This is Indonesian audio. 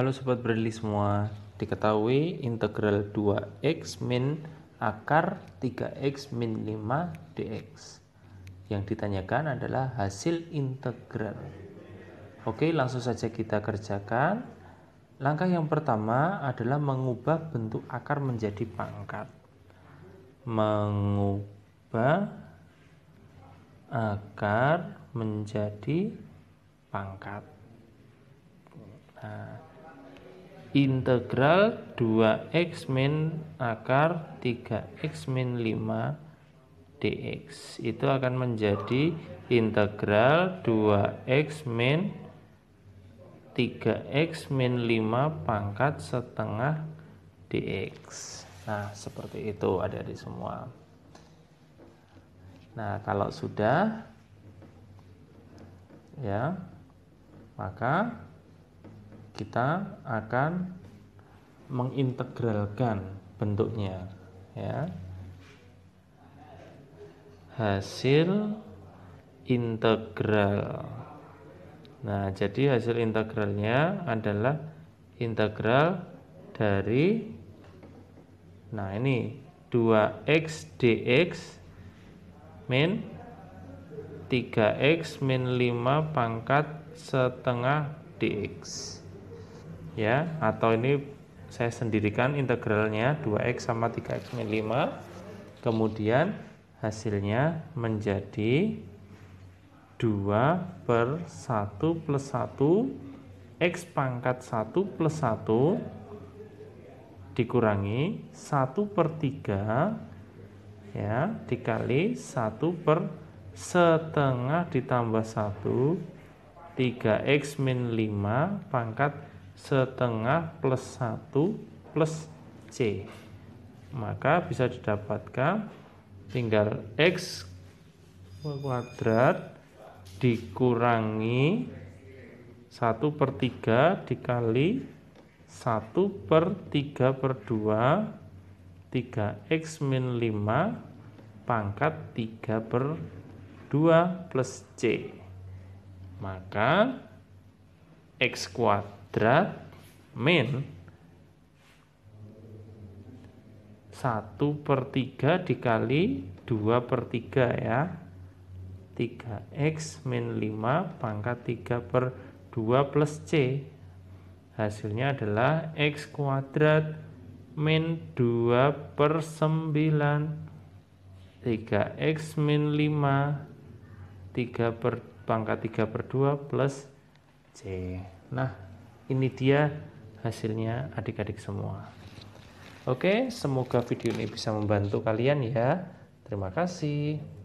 Halo Sobat Bradley semua, diketahui integral 2x min akar 3x min 5 dx. Yang ditanyakan adalah hasil integral. Oke, langsung saja kita kerjakan. Langkah yang pertama adalah mengubah bentuk akar menjadi pangkat. Mengubah akar menjadi pangkat. integral 2x min akar 3x min 5 dx itu akan menjadi integral 2x min 3x min 5 pangkat setengah dx nah seperti itu ada di semua nah kalau sudah ya maka kita akan mengintegralkan bentuknya ya hasil integral nah jadi hasil integralnya adalah integral dari nah ini 2x dx min 3x min 5 pangkat setengah dx ya atau ini saya sendirikan integralnya 2x sama 3x min 5 kemudian hasilnya menjadi 2 per 1 plus 1 x pangkat 1 plus 1 dikurangi 1 per 3 ya dikali 1 per setengah ditambah 1 3x min 5 pangkat setengah plus 1 plus C maka bisa didapatkan tinggal X kuadrat dikurangi 1 per 3 dikali 1 per 3 per 2 3x min 5 pangkat 3 per 2 plus C maka X kuadrat derajat min 1 per 3 dikali 2 per 3 ya 3x min 5 pangkat 3 per 2 plus C hasilnya adalah x kuadrat min 2 per 9 3x min 5 3 per pangkat 3 per 2 plus C nah ini dia hasilnya adik-adik semua oke semoga video ini bisa membantu kalian ya terima kasih